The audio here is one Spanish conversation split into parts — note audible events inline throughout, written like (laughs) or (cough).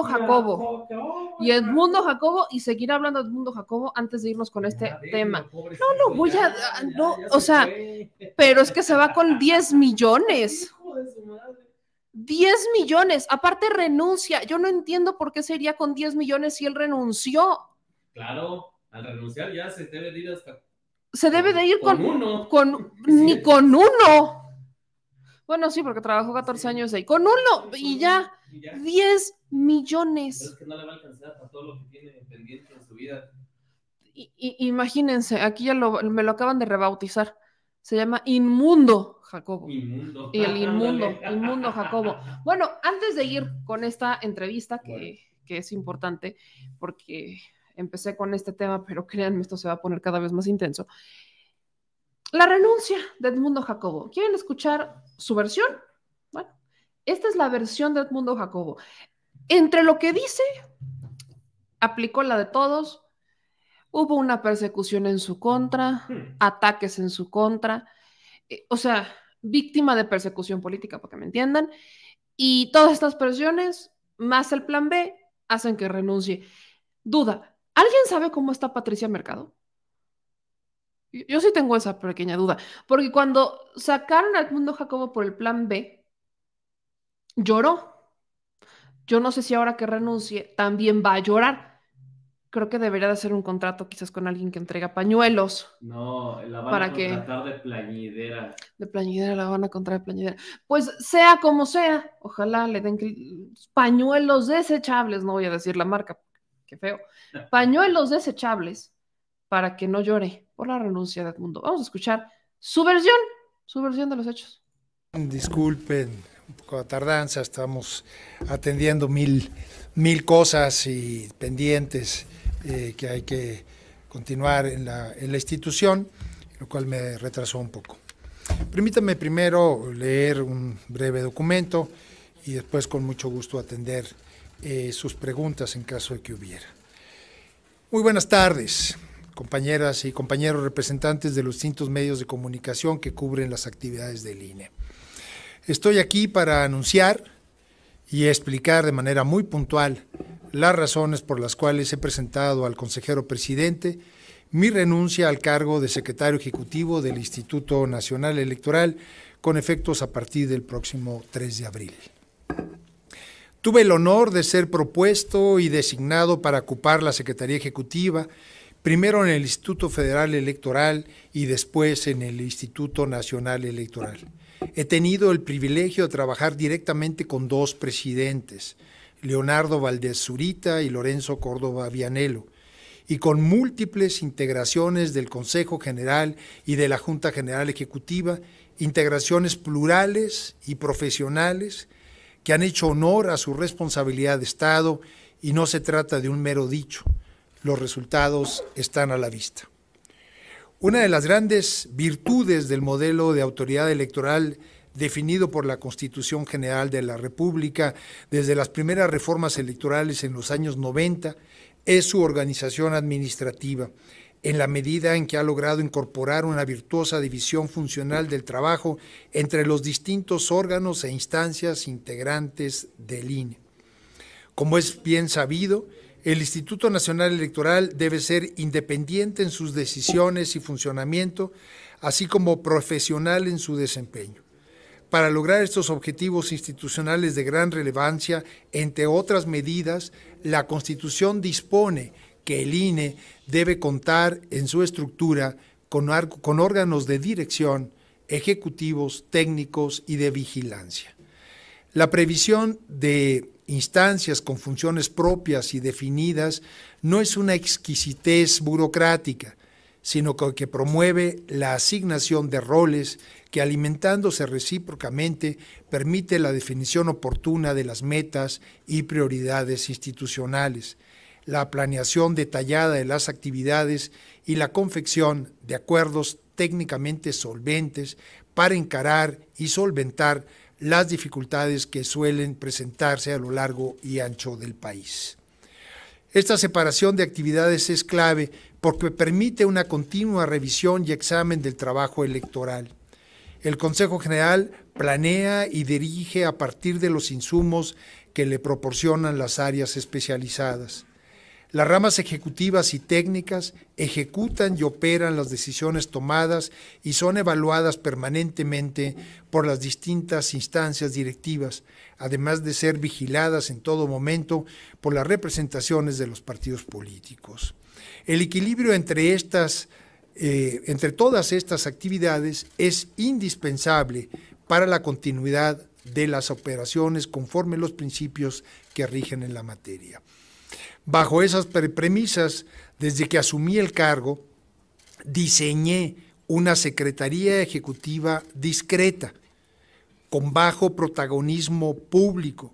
Jacobo oh, y Edmundo Jacobo y seguir hablando de Edmundo Jacobo antes de irnos con este tema. No, no voy a, ah, no, o sea, pero es que se va con 10 millones. 10 millones, aparte renuncia. Yo no entiendo por qué se iría con 10 millones si él renunció. Claro, al renunciar ya se debe de ir hasta. Se debe de ir con, uno. (laughs) Ni con uno. Bueno, sí, porque trabajó 14 años ahí. Con uno y ya, 10 millones. Pero es que no le va a alcanzar todo lo que tiene pendiente en su vida. imagínense, aquí ya lo, me lo acaban de rebautizar. Se llama Inmundo Jacobo. Inmundo. Y el inmundo, inmundo Jacobo. (laughs) Bueno, antes de ir con esta entrevista, que, que es importante, porque empecé con este tema, pero créanme, esto se va a poner cada vez más intenso. La renuncia de Edmundo Jacobo. ¿Quieren escuchar su versión? Bueno, esta es la versión de Edmundo Jacobo. Entre lo que dice, aplicó la de todos, hubo una persecución en su contra, hmm. ataques en su contra, eh, o sea, víctima de persecución política, para que me entiendan, y todas estas presiones, más el plan B, hacen que renuncie. Duda, ¿alguien sabe cómo está Patricia Mercado? Yo sí tengo esa pequeña duda, porque cuando sacaron al mundo Jacobo por el plan B, lloró. Yo no sé si ahora que renuncie también va a llorar. Creo que debería de hacer un contrato quizás con alguien que entrega pañuelos. No, la van para a contratar de plañidera. De plañidera, la van a contratar de plañidera. Pues sea como sea, ojalá le den pañuelos desechables, no voy a decir la marca, qué feo. (laughs) Pañuelos desechables para que no llore la renuncia de Mundo. Vamos a escuchar su versión, su versión de los hechos. Disculpen un poco la tardanza, estamos atendiendo mil, mil cosas y pendientes eh, que hay que continuar en la, institución, lo cual me retrasó un poco. Permítanme primero leer un breve documento y después con mucho gusto atender eh, sus preguntas en caso de que hubiera. Muy buenas tardes compañeras y compañeros representantes de los distintos medios de comunicación que cubren las actividades del INE. Estoy aquí para anunciar y explicar de manera muy puntual las razones por las cuales he presentado al consejero presidente mi renuncia al cargo de secretario ejecutivo del Instituto Nacional Electoral con efectos a partir del próximo 3 de abril. Tuve el honor de ser propuesto y designado para ocupar la Secretaría Ejecutiva primero en el Instituto Federal Electoral y después en el Instituto Nacional Electoral. He tenido el privilegio de trabajar directamente con dos presidentes, Leonardo Valdés Zurita y Lorenzo Córdoba Vianelo, y con múltiples integraciones del Consejo General y de la Junta General Ejecutiva, integraciones plurales y profesionales que han hecho honor a su responsabilidad de Estado y no se trata de un mero dicho, los resultados están a la vista. Una de las grandes virtudes del modelo de autoridad electoral definido por la Constitución General de la República desde las primeras reformas electorales en los años 90 es su organización administrativa, en la medida en que ha logrado incorporar una virtuosa división funcional del trabajo entre los distintos órganos e instancias integrantes del INE. Como es bien sabido, el Instituto Nacional Electoral debe ser independiente en sus decisiones y funcionamiento, así como profesional en su desempeño. Para lograr estos objetivos institucionales de gran relevancia, entre otras medidas, la Constitución dispone que el INE debe contar en su estructura con, órganos de dirección, ejecutivos, técnicos y de vigilancia. La previsión de instancias con funciones propias y definidas no es una exquisitez burocrática, sino que promueve la asignación de roles que alimentándose recíprocamente permite la definición oportuna de las metas y prioridades institucionales, la planeación detallada de las actividades y la confección de acuerdos técnicamente solventes para encarar y solventar las dificultades que suelen presentarse a lo largo y ancho del país. Esta separación de actividades es clave porque permite una continua revisión y examen del trabajo electoral. El Consejo General planea y dirige a partir de los insumos que le proporcionan las áreas especializadas. Las ramas ejecutivas y técnicas ejecutan y operan las decisiones tomadas y son evaluadas permanentemente por las distintas instancias directivas, además de ser vigiladas en todo momento por las representaciones de los partidos políticos. El equilibrio entre eh, todas estas actividades es indispensable para la continuidad de las operaciones conforme los principios que rigen en la materia. Bajo esas premisas, desde que asumí el cargo, diseñé una Secretaría Ejecutiva discreta, con bajo protagonismo público,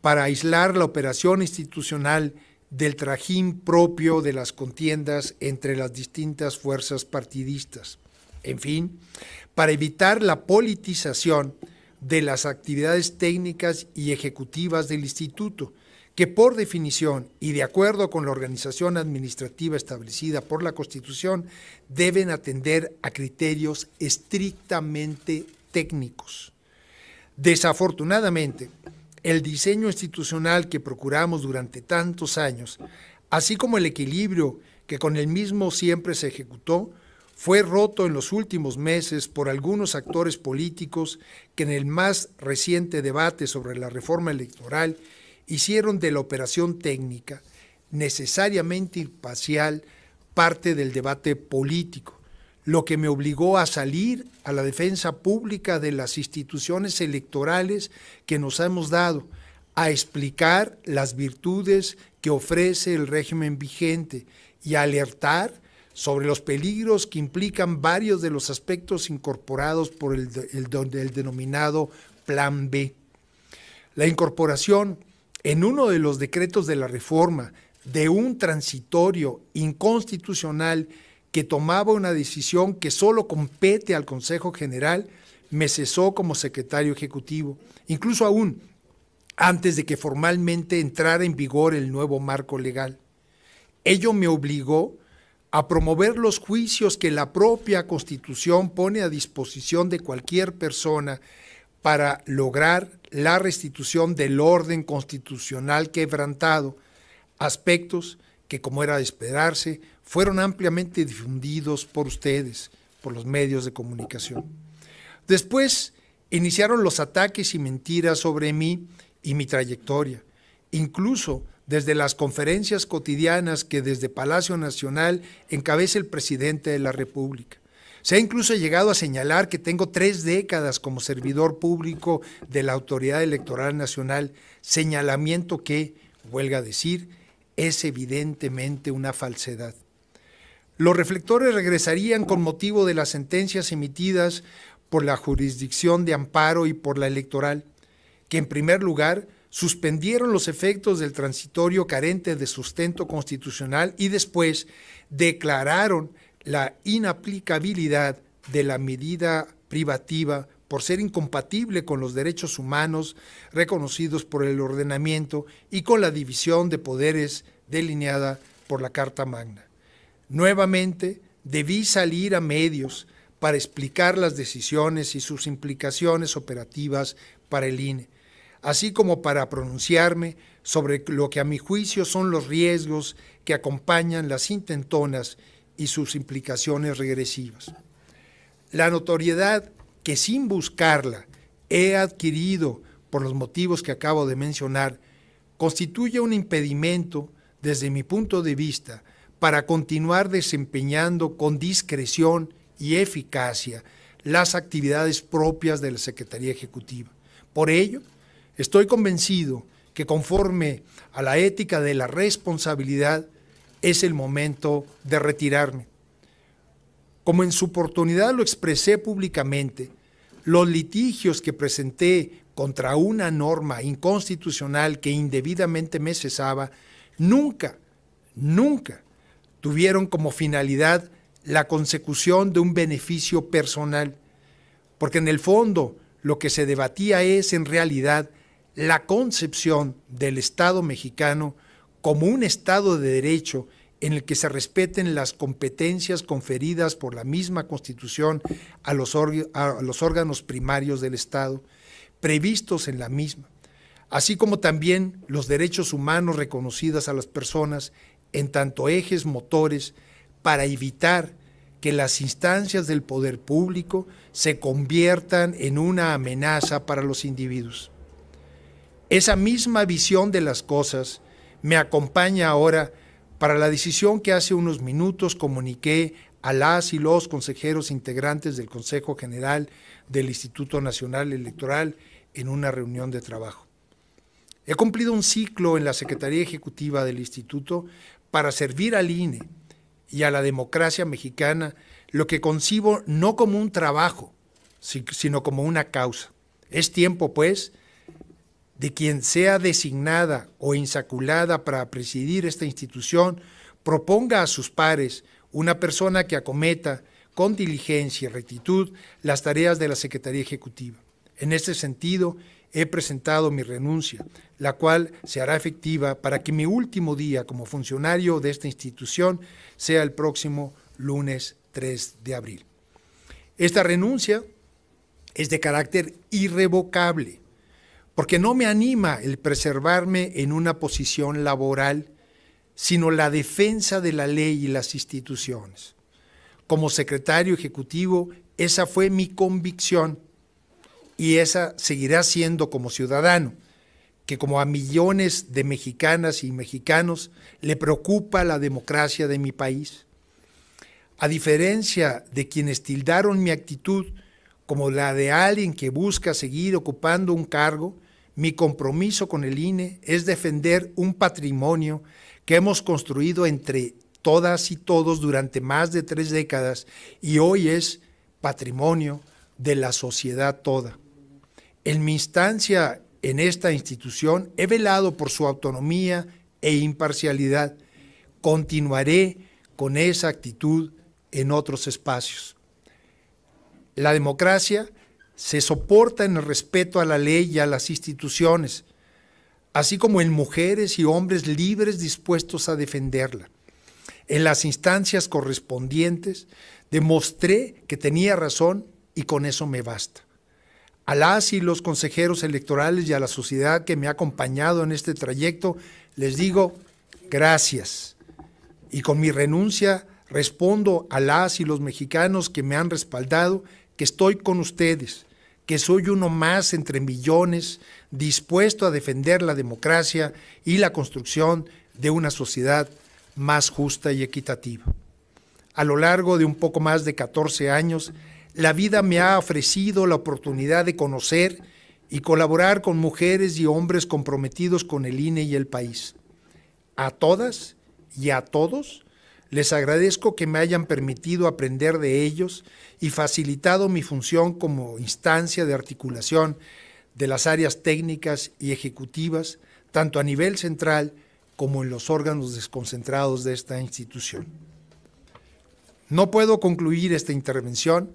para aislar la operación institucional del trajín propio de las contiendas entre las distintas fuerzas partidistas. En fin, para evitar la politización de las actividades técnicas y ejecutivas del instituto, que por definición y de acuerdo con la organización administrativa establecida por la Constitución, deben atender a criterios estrictamente técnicos. Desafortunadamente, el diseño institucional que procuramos durante tantos años, así como el equilibrio que con el mismo siempre se ejecutó, fue roto en los últimos meses por algunos actores políticos que en el más reciente debate sobre la reforma electoral hicieron de la operación técnica, necesariamente imparcial, parte del debate político, lo que me obligó a salir a la defensa pública de las instituciones electorales que nos hemos dado, a explicar las virtudes que ofrece el régimen vigente y alertar sobre los peligros que implican varios de los aspectos incorporados por el, el denominado Plan B. La incorporación en uno de los decretos de la reforma de un transitorio inconstitucional que tomaba una decisión que solo compete al Consejo General, me cesó como secretario ejecutivo, incluso aún antes de que formalmente entrara en vigor el nuevo marco legal. Ello me obligó a promover los juicios que la propia Constitución pone a disposición de cualquier persona para lograr la restitución del orden constitucional quebrantado, aspectos que, como era de esperarse, fueron ampliamente difundidos por ustedes, por los medios de comunicación. Después iniciaron los ataques y mentiras sobre mí y mi trayectoria, incluso desde las conferencias cotidianas que desde Palacio Nacional encabeza el presidente de la República. Se ha incluso llegado a señalar que tengo tres décadas como servidor público de la Autoridad Electoral Nacional, señalamiento que, huelga decir, es evidentemente una falsedad. Los reflectores regresarían con motivo de las sentencias emitidas por la jurisdicción de amparo y por la electoral, que en primer lugar suspendieron los efectos del transitorio carente de sustento constitucional y después declararon la inaplicabilidad de la medida privativa por ser incompatible con los derechos humanos reconocidos por el ordenamiento y con la división de poderes delineada por la Carta Magna. Nuevamente, debí salir a medios para explicar las decisiones y sus implicaciones operativas para el INE, así como para pronunciarme sobre lo que a mi juicio son los riesgos que acompañan las intentonas y sus implicaciones regresivas. La notoriedad que sin buscarla he adquirido por los motivos que acabo de mencionar constituye un impedimento desde mi punto de vista para continuar desempeñando con discreción y eficacia las actividades propias de la Secretaría Ejecutiva. Por ello, estoy convencido que conforme a la ética de la responsabilidad, es el momento de retirarme. Como en su oportunidad lo expresé públicamente, los litigios que presenté contra una norma inconstitucional que indebidamente me cesaba, nunca, nunca tuvieron como finalidad la consecución de un beneficio personal, porque en el fondo lo que se debatía es en realidad la concepción del Estado mexicano como un Estado de derecho en el que se respeten las competencias conferidas por la misma Constitución a los, a los órganos primarios del Estado, previstos en la misma, así como también los derechos humanos reconocidos a las personas en tanto ejes motores para evitar que las instancias del poder público se conviertan en una amenaza para los individuos. Esa misma visión de las cosas me acompaña ahora para la decisión que hace unos minutos comuniqué a las y los consejeros integrantes del Consejo General del Instituto Nacional Electoral en una reunión de trabajo. He cumplido un ciclo en la Secretaría Ejecutiva del Instituto para servir al INE y a la democracia mexicana lo que concibo no como un trabajo, sino como una causa. Es tiempo, pues, de quien sea designada o insaculada para presidir esta institución proponga a sus pares una persona que acometa con diligencia y rectitud las tareas de la Secretaría Ejecutiva. En este sentido, he presentado mi renuncia, la cual se hará efectiva para que mi último día como funcionario de esta institución sea el próximo lunes 3 de abril. Esta renuncia es de carácter irrevocable porque no me anima el preservarme en una posición laboral, sino la defensa de la ley y las instituciones. Como secretario ejecutivo, esa fue mi convicción y esa seguirá siendo como ciudadano, que como a millones de mexicanas y mexicanos le preocupa la democracia de mi país. A diferencia de quienes tildaron mi actitud como la de alguien que busca seguir ocupando un cargo, mi compromiso con el INE es defender un patrimonio que hemos construido entre todas y todos durante más de tres décadas y hoy es patrimonio de la sociedad toda. En mi instancia en esta institución he velado por su autonomía e imparcialidad. Continuaré con esa actitud en otros espacios. La democracia se soporta en el respeto a la ley y a las instituciones, así como en mujeres y hombres libres dispuestos a defenderla. En las instancias correspondientes demostré que tenía razón y con eso me basta. A las y los consejeros electorales y a la sociedad que me ha acompañado en este trayecto, les digo gracias. Y con mi renuncia respondo a las y los mexicanos que me han respaldado que estoy con ustedes, que soy uno más entre millones, dispuesto a defender la democracia y la construcción de una sociedad más justa y equitativa. A lo largo de un poco más de 14 años, la vida me ha ofrecido la oportunidad de conocer y colaborar con mujeres y hombres comprometidos con el INE y el país. A todas y a todos les agradezco que me hayan permitido aprender de ellos y facilitado mi función como instancia de articulación de las áreas técnicas y ejecutivas, tanto a nivel central como en los órganos desconcentrados de esta institución. No puedo concluir esta intervención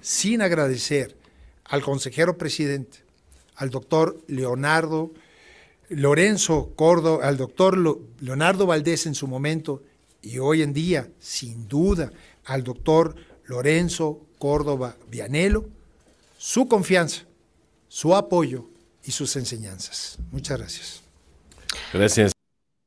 sin agradecer al consejero presidente, al doctor Leonardo Lorenzo Córdoba, al doctor Leonardo Valdés en su momento y hoy en día, sin duda, al doctor Lorenzo Córdoba Vianelo, su confianza, su apoyo y sus enseñanzas. Muchas gracias. Gracias.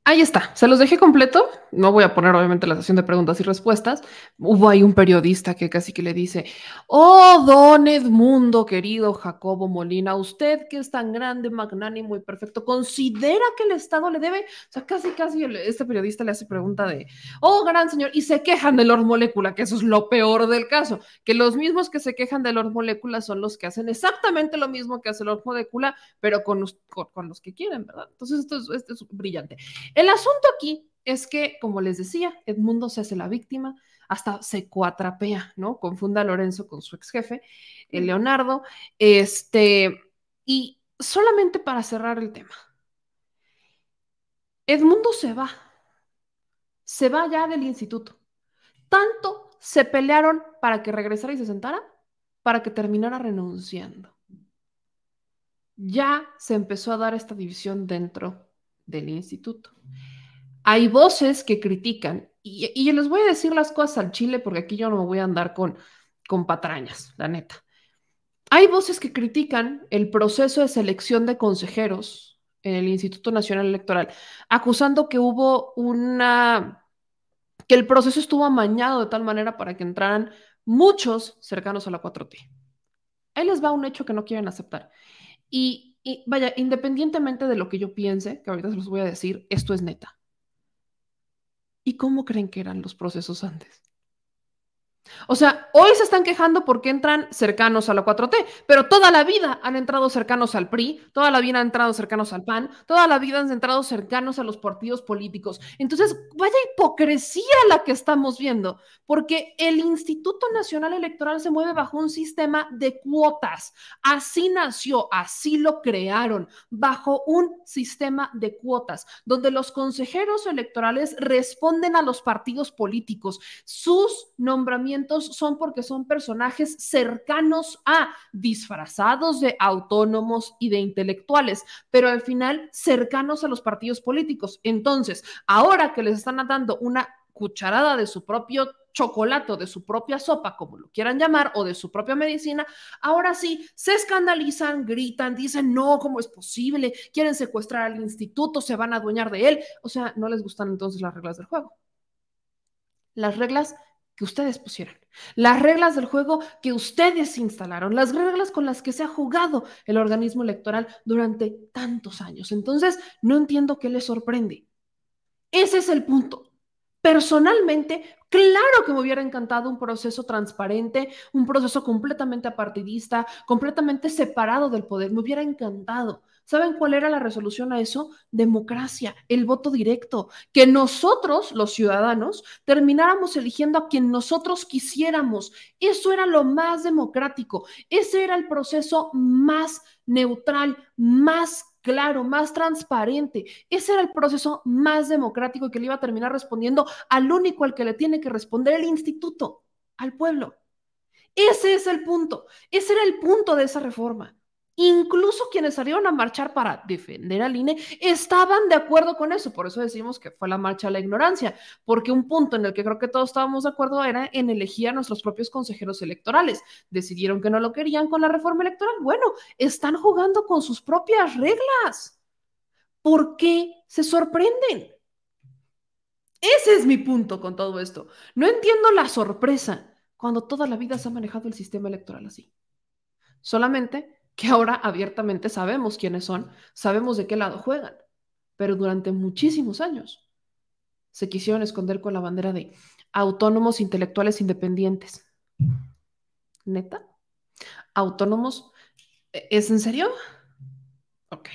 Ahí está, se los dejé completo. No voy a poner obviamente la sesión de preguntas y respuestas. Hubo ahí un periodista que casi que le dice, oh, don Edmundo, querido Jacobo Molina, usted que es tan grande, magnánimo y perfecto, ¿considera que el Estado le debe? O sea, casi, casi este periodista le hace pregunta de, oh, gran señor, y se quejan de Lord Molécula, que eso es lo peor del caso, que los mismos que se quejan de Lord Molécula son los que hacen exactamente lo mismo que hace Lord Molecula pero con, con, los que quieren, ¿verdad? Entonces, esto es brillante. El asunto aquí es que, como les decía, Edmundo se hace la víctima, hasta se cuatrapea, ¿no? Confunda a Lorenzo con su ex jefe, el eh, Leonardo. Este, y solamente para cerrar el tema, Edmundo se va, se va ya del instituto. Tanto se pelearon para que regresara y se sentara, para que terminara renunciando. Ya se empezó a dar esta división dentro del instituto. Hay voces que critican, y, les voy a decir las cosas al chile porque aquí yo no me voy a andar con, con patrañas, la neta. Hay voces que critican el proceso de selección de consejeros en el Instituto Nacional Electoral, acusando que hubo una, que el proceso estuvo amañado de tal manera para que entraran muchos cercanos a la 4T. Ahí les va un hecho que no quieren aceptar. Y y vaya, independientemente de lo que yo piense, que ahorita se los voy a decir, esto es neta. ¿Y cómo creen que eran los procesos antes? O sea, hoy se están quejando porque entran cercanos a la 4T, pero toda la vida han entrado cercanos al PRI, toda la vida han entrado cercanos al PAN, toda la vida han entrado cercanos a los partidos políticos. Entonces, vaya hipocresía la que estamos viendo, porque el Instituto Nacional Electoral se mueve bajo un sistema de cuotas. Así nació, así lo crearon, bajo un sistema de cuotas, donde los consejeros electorales responden a los partidos políticos. Sus nombramientos son porque son personajes cercanos a disfrazados de autónomos y de intelectuales, pero al final cercanos a los partidos políticos. Entonces, ahora que les están dando una cucharada de su propio chocolate de su propia sopa, como lo quieran llamar, o de su propia medicina, ahora sí se escandalizan, gritan, dicen, no, ¿cómo es posible? Quieren secuestrar al instituto, se van a adueñar de él. O sea, no les gustan entonces las reglas del juego. Las reglas que ustedes pusieron, las reglas del juego que ustedes instalaron, las reglas con las que se ha jugado el organismo electoral durante tantos años. Entonces, no entiendo qué les sorprende. Ese es el punto. Personalmente, claro que me hubiera encantado un proceso transparente, un proceso completamente apartidista, completamente separado del poder. Me hubiera encantado. ¿Saben cuál era la resolución a eso? Democracia, el voto directo, que nosotros, los ciudadanos, termináramos eligiendo a quien nosotros quisiéramos. Eso era lo más democrático, ese era el proceso más neutral, más claro, más transparente. Ese era el proceso más democrático y que le iba a terminar respondiendo al único al que le tiene que responder el instituto, al pueblo. Ese es el punto, ese era el punto de esa reforma. Incluso quienes salieron a marchar para defender al INE estaban de acuerdo con eso. Por eso decimos que fue la marcha a la ignorancia, porque un punto en el que creo que todos estábamos de acuerdo era en elegir a nuestros propios consejeros electorales. Decidieron que no lo querían con la reforma electoral. Bueno, están jugando con sus propias reglas. ¿Por qué se sorprenden? Ese es mi punto con todo esto. No entiendo la sorpresa cuando toda la vida se ha manejado el sistema electoral así. Solamente que ahora abiertamente sabemos quiénes son, sabemos de qué lado juegan, pero durante muchísimos años se quisieron esconder con la bandera de autónomos intelectuales independientes. ¿Neta? ¿Autónomos? ¿E-, ¿Es en serio? Ok.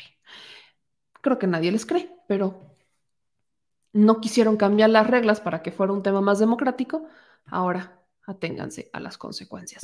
Creo que nadie les cree, pero no quisieron cambiar las reglas para que fuera un tema más democrático. Ahora aténganse a las consecuencias.